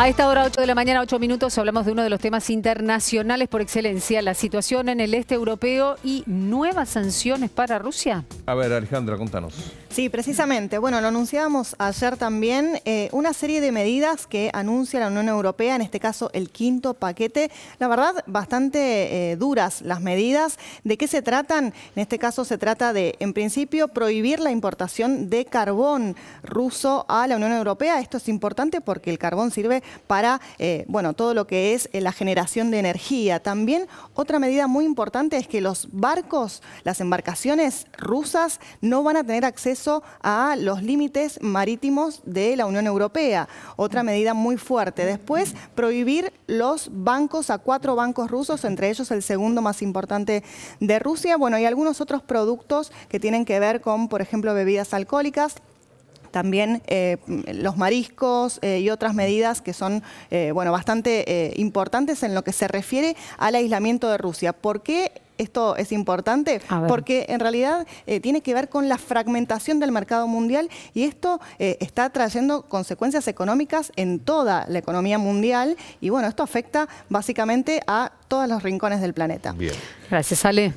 A esta hora, 8 de la mañana, 8 minutos, hablamos de uno de los temas internacionales por excelencia, la situación en el este europeo y nuevas sanciones para Rusia. A ver, Alejandra, contanos. Sí, precisamente. Bueno, lo anunciábamos ayer también, eh, una serie de medidas que anuncia la Unión Europea, en este caso el quinto paquete. La verdad, bastante eh, duras las medidas. ¿De qué se tratan? En este caso se trata de, en principio, prohibir la importación de carbón ruso a la Unión Europea. Esto es importante porque el carbón sirve para, eh, bueno, todo lo que es la generación de energía. También otra medida muy importante es que los barcos, las embarcaciones rusas, no van a tener acceso a los límites marítimos de la Unión Europea, otra medida muy fuerte. Después, prohibir los bancos a cuatro bancos rusos, entre ellos el segundo más importante de Rusia, bueno, hay algunos otros productos que tienen que ver con, por ejemplo, bebidas alcohólicas, también eh, los mariscos eh, y otras medidas que son eh, bueno, bastante importantes en lo que se refiere al aislamiento de Rusia. ¿Por qué esto es importante porque en realidad eh, tiene que ver con la fragmentación del mercado mundial y esto eh, está trayendo consecuencias económicas en toda la economía mundial y bueno, esto afecta básicamente a todos los rincones del planeta. Bien. Gracias, Ale.